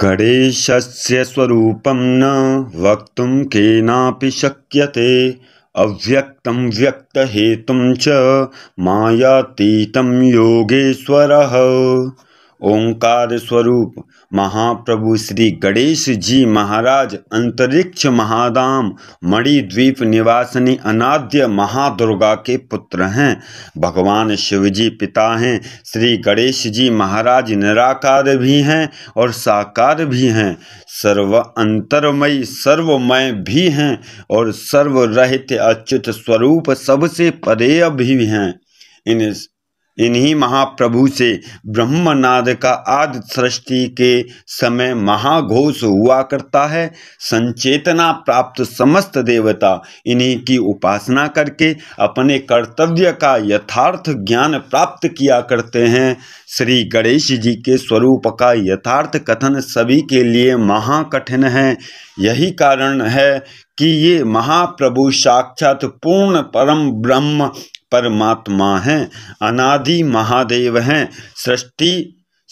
गणेशस्य स्वरूपं न वक्तुं केनापि शक्यते अव्यक्तं व्यक्तहेतुं च मायातीतं योगेश्वरः ओंकार स्वरूप महाप्रभु श्री गणेश जी महाराज अंतरिक्ष महादाम मणिद्वीप निवासिनी अनाद्य महादुर्गा के पुत्र हैं भगवान शिव जी पिता हैं श्री गणेश जी महाराज निराकार भी हैं और साकार भी हैं सर्व अंतर्मय सर्वमय भी हैं और सर्वरहित अच्युत स्वरूप सबसे परेय भी हैं इन इन्हीं महाप्रभु से ब्रह्मनाद का आदि सृष्टि के समय महाघोष हुआ करता है संचेतना प्राप्त समस्त देवता इन्हीं की उपासना करके अपने कर्तव्य का यथार्थ ज्ञान प्राप्त किया करते हैं श्री गणेश जी के स्वरूप का यथार्थ कथन सभी के लिए महाकठिन है यही कारण है कि ये महाप्रभु साक्षात पूर्ण परम ब्रह्म परमात्मा हैं अनादि महादेव हैं सृष्टि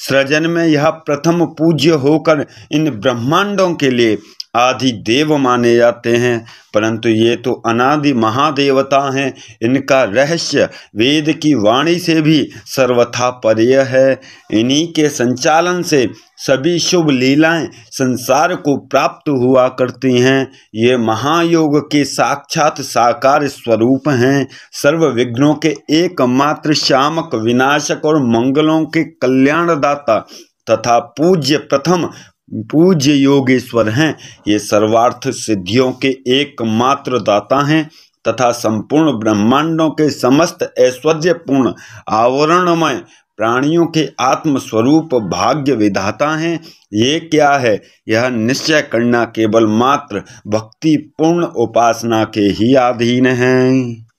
सृजन में यह प्रथम पूज्य होकर इन ब्रह्मांडों के लिए आदि देव माने जाते हैं परंतु ये तो अनादि महादेवता हैं इनका रहस्य वेद की वाणी से भी सर्वथा परिय है इन्हीं के संचालन से सभी शुभ लीलाएं संसार को प्राप्त हुआ करती हैं ये महायोग के साक्षात साकार स्वरूप हैं सर्व विघ्नों के एकमात्र शामक विनाशक और मंगलों के कल्याणदाता तथा पूज्य प्रथम पूज्य योगेश्वर हैं ये सर्वार्थ सिद्धियों के एकमात्र दाता हैं तथा संपूर्ण ब्रह्मांडों के समस्त ऐश्वर्यपूर्ण आवरणमय प्राणियों के आत्मस्वरूप भाग्य विधाता हैं ये क्या है यह निश्चय करना केवल मात्र भक्तिपूर्ण उपासना के ही अधीन है